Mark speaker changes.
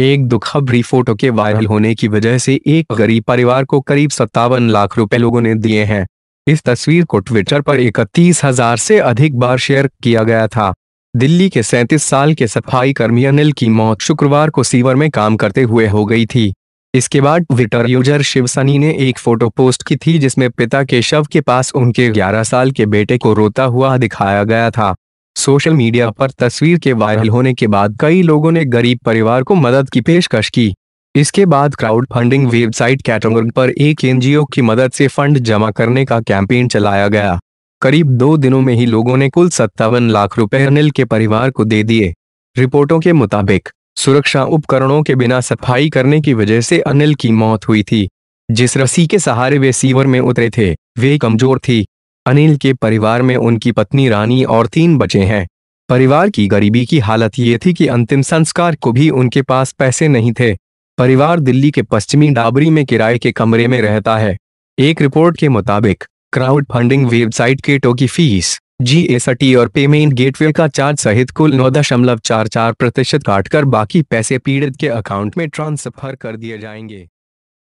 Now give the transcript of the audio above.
Speaker 1: एक दुखभरी फोटो के वायरल होने की वजह से एक गरीब परिवार को करीब सत्तावन लाख रुपए लोगों ने दिए हैं इस तस्वीर को ट्विटर पर इकतीस हजार से अधिक बार शेयर किया गया था दिल्ली के सैतीस साल के सफाई कर्मी अनिल की मौत शुक्रवार को सीवर में काम करते हुए हो गई थी इसके बाद ट्विटर यूजर शिव ने एक फोटो पोस्ट की थी जिसमें पिता के शव के पास उनके 11 साल के बेटे को रोता हुआ दिखाया गया था सोशल मीडिया पर तस्वीर के वायरल होने के बाद कई लोगों ने गरीब परिवार को मदद की पेशकश की इसके बाद क्राउड फंडिंग वेबसाइट कैटमर्ग पर एक एनजीओ की मदद से फंड जमा करने का कैंपेन चलाया गया करीब दो दिनों में ही लोगों ने कुल सत्तावन लाख रुपए अनिल के परिवार को दे दिए रिपोर्टों के मुताबिक सुरक्षा उपकरणों के बिना सफाई करने की वजह से अनिल की मौत हुई थी जिस रस्सी के सहारे वे सीवर में उतरे थे वे कमजोर थी अनिल के परिवार में उनकी पत्नी रानी और तीन बच्चे हैं परिवार की गरीबी की हालत ये थी कि अंतिम संस्कार को भी उनके पास पैसे नहीं थे परिवार दिल्ली के पश्चिमी डाबरी में किराए के कमरे में रहता है एक रिपोर्ट के मुताबिक क्राउड फंडिंग वेबसाइट के की फीस जीएसटी और पेमेंट गेटवे का चार्ज सहित कुल नौ दशमलव चार चार प्रतिशत काटकर बाकी पैसे पीड़ित के अकाउंट में ट्रांसफर कर दिए जाएंगे